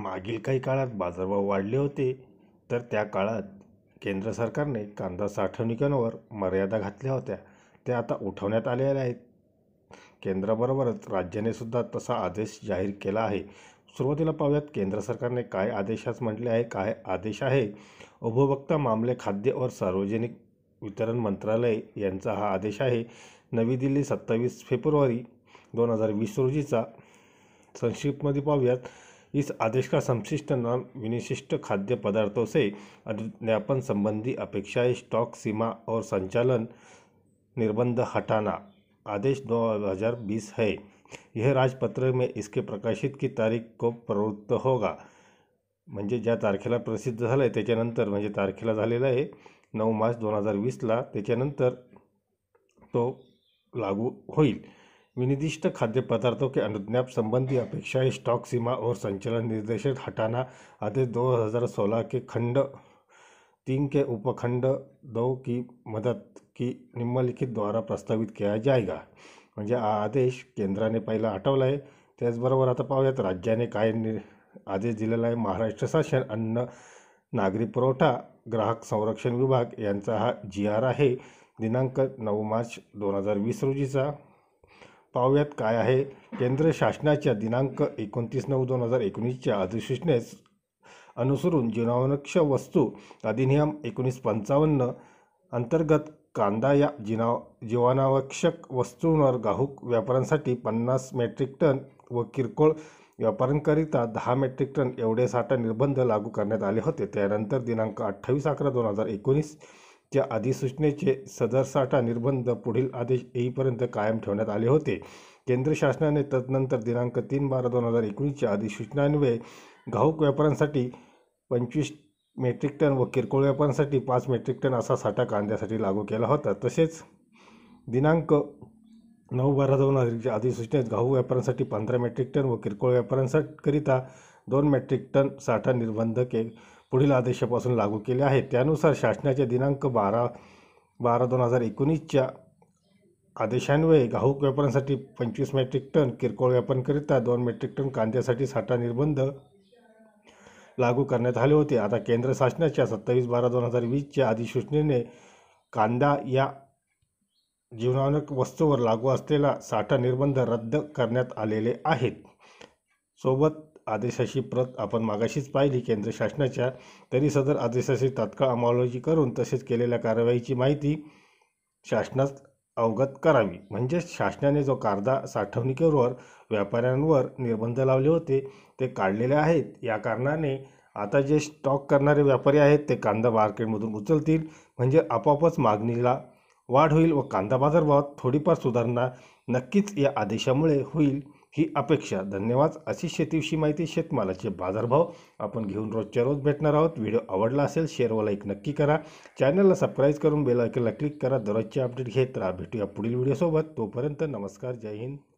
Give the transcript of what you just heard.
मागील काही काळात बाजारभाव वाढले होते तर त्या काळात केंद्र सरकारने कांदा साठवणुकांवर मर्यादा घातल्या होत्या त्या आता उठवण्यात आलेल्या आहेत केंद्राबरोबरच राज्याने सुद्धा तसा आदेश जाहीर केला आहे सुरुवातीला पाहूयात केंद्र सरकारने काय आदेशास म्हटले आहे काय आदेश आहे उपभोक्ता मामले खाद्य व सार्वजनिक वितरण मंत्रालय यांचा हा आदेश आहे नवी दिल्ली सत्तावीस फेब्रुवारी दोन हजार वीस रोजीचा संक्षिप्तमध्ये पाहूयात इस आदेश का संशिष्ट नाम विनिशिष्ट खाद्य पदार्थों से अध्यापन संबंधी अपेक्षाएं स्टॉक सीमा और संचालन निर्बंध हटाना आदेश 2020 है यह राजपत्र में इसके प्रकाशित की तारीख को प्रवृत्त होगा म्हणजे ज्या तारखेला प्रसिद्ध झालं आहे त्याच्यानंतर म्हणजे तारखेला है आहे नऊ मार्च दोन हजार वीसला त्याच्यानंतर तो लागू होईल विनिर्दिष्ट खाद्य के अनुज्ञाप संबंधी अपेक्षाएं स्टॉक सीमा और संचालन निर्देशक हटाना आदेश 2016 के खंड तीन के उपखंड दो की मदद की निम्नलिखित द्वारा प्रस्तावित किया जाएगा म्हणजे आदेश केंद्राने पहिला हटवला आहे त्याचबरोबर आता पाहूयात राज्याने काय आदेश दिलेला आहे महाराष्ट्र शासन अन्न नागरी पुरवठा ग्राहक संरक्षण विभाग यांचा हा जी आर आहे दिनांक नऊ मार्च दोन हजार वीस रोजीचा पाहूयात काय आहे केंद्र शासनाच्या दिनांक एकोणतीस नऊ दोन हजार एकोणीसच्या अधिसूचनेस अनुसरून जीवनावनक्ष वस्तू अधिनियम एकोणीस पंचावन्न अंतर्गत कांदा या जीना जीवनावश्यक वस्तूंवर गाहूक व्यापाऱ्यांसाठी पन्नास मेट्रिक टन व किरकोळ व्यापाऱ्यांकरिता दहा मेट्रिक टन एवढे साठा निर्बंध लागू करण्यात आले होते त्यानंतर दिनांक अठ्ठावीस अकरा दोन हजार एकोणीस त्या अधिसूचनेचे सदरसाठा निर्बंध पुढील आदेश येईपर्यंत कायम ठेवण्यात आले होते केंद्र शासनाने तदनंतर दिनांक तीन बारा दोन हजार एकोणीसच्या अधिसूचनान्वये घाऊक व्यापाऱ्यांसाठी पंचवीस मेट्रिक टन व किरकोळ व्यापाऱ्यांसाठी पाच मेट्रिक टन असा साठा कांद्यासाठी लागू केला होता तसेच दिनांक नऊ बारा दोन हजारच्या अधिसूचनेत घाऊक व्यापाऱ्यांसाठी पंधरा मेट्रिक टन व किरकोळ व्यापाऱ्यांसाठी करिता दोन मेट्रिक टन साठा निर्बंध के पुढील आदेशापासून लागू केले आहे त्यानुसार शासनाच्या दिनांक बारा बारा दोन हजार एकोणीसच्या आदेशान्वये घाऊक व्यापारांसाठी पंचवीस मेट्रिक टन किरकोळ व्यापारांकरिता दोन मेट्रिक टन कांद्यासाठी साठा निर्बंध लागू करण्यात आले होते आता केंद्र शासनाच्या सत्तावीस बारा दोन हजार वीसच्या अधिसूचनेने कांदा या जीवनावश्यक वस्तूवर लागू असलेला साठा निर्बंध रद्द करण्यात आलेले आहेत सोबत आदेशाची प्रत आपण मागाशीच पाहिली केंद्र शासनाच्या तरी सदर आदेशाची तात्काळ अंमलबजावणी करून तसेच केलेल्या कारवाईची माहिती शासनास अवगत करावी म्हणजेच शासनाने जो कांदा साठवणुकीवर व्यापाऱ्यांवर निर्बंध लावले होते ते काढलेले आहेत या कारणाने आता जे स्टॉक करणारे व्यापारी आहेत ते कांदा मार्केटमधून उचलतील म्हणजे आपोआपच मागणीला वाढ होईल व कांदा बाजारभावात थोडीफार सुधारणा नक्कीच या आदेशामुळे होईल ही अपेक्षा धन्यवाद अशी शेतीविषयी माहिती शेतमालाचे बाजारभाव आपण घेऊन रोजच्या रोज भेटणार आहोत व्हिडिओ आवडला असेल शेअर व लाईक नक्की करा चॅनलला सबस्क्राईब करून बेल आयकॉनला क्लिक करा दररोजचे अपडेट घेत राहा भेटूया पुढील व्हिडिओसोबत तोपर्यंत नमस्कार जय हिंद